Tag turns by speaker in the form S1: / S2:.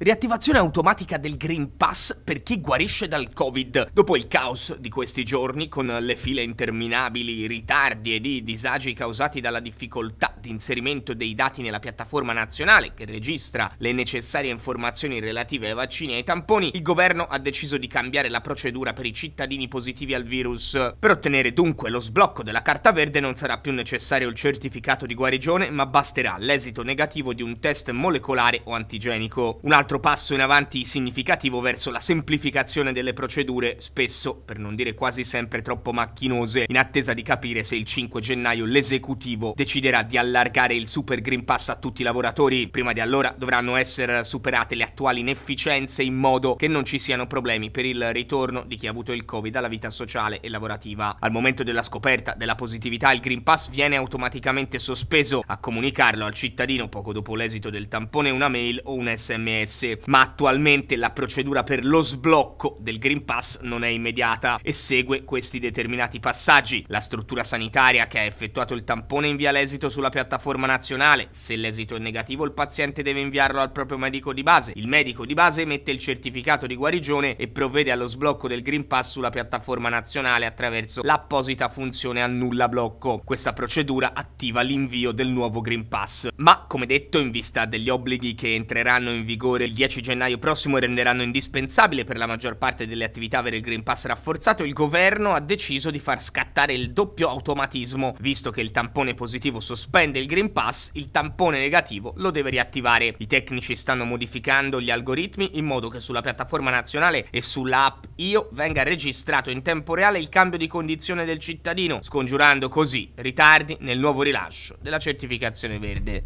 S1: Riattivazione automatica del Green Pass per chi guarisce dal Covid. Dopo il caos di questi giorni, con le file interminabili, i ritardi ed i disagi causati dalla difficoltà di inserimento dei dati nella piattaforma nazionale che registra le necessarie informazioni relative ai vaccini e ai tamponi, il governo ha deciso di cambiare la procedura per i cittadini positivi al virus. Per ottenere dunque lo sblocco della carta verde non sarà più necessario il certificato di guarigione, ma basterà l'esito negativo di un test molecolare o antigenico. Un altro altro passo in avanti significativo verso la semplificazione delle procedure, spesso, per non dire quasi sempre troppo macchinose, in attesa di capire se il 5 gennaio l'esecutivo deciderà di allargare il Super Green Pass a tutti i lavoratori. Prima di allora dovranno essere superate le attuali inefficienze in modo che non ci siano problemi per il ritorno di chi ha avuto il Covid alla vita sociale e lavorativa. Al momento della scoperta della positività il Green Pass viene automaticamente sospeso, a comunicarlo al cittadino poco dopo l'esito del tampone una mail o un sms stesse, ma attualmente la procedura per lo sblocco del Green Pass non è immediata e segue questi determinati passaggi. La struttura sanitaria che ha effettuato il tampone invia l'esito sulla piattaforma nazionale, se l'esito è negativo il paziente deve inviarlo al proprio medico di base, il medico di base emette il certificato di guarigione e provvede allo sblocco del Green Pass sulla piattaforma nazionale attraverso l'apposita funzione annulla blocco. Questa procedura attiva l'invio del nuovo Green Pass. Ma come detto, in vista degli obblighi che entreranno in vigore del 10 gennaio prossimo renderanno indispensabile per la maggior parte delle attività avere il Green Pass rafforzato, il governo ha deciso di far scattare il doppio automatismo. Visto che il tampone positivo sospende il Green Pass, il tampone negativo lo deve riattivare. I tecnici stanno modificando gli algoritmi in modo che sulla piattaforma nazionale e sulla app IO venga registrato in tempo reale il cambio di condizione del cittadino, scongiurando così ritardi nel nuovo rilascio della certificazione verde.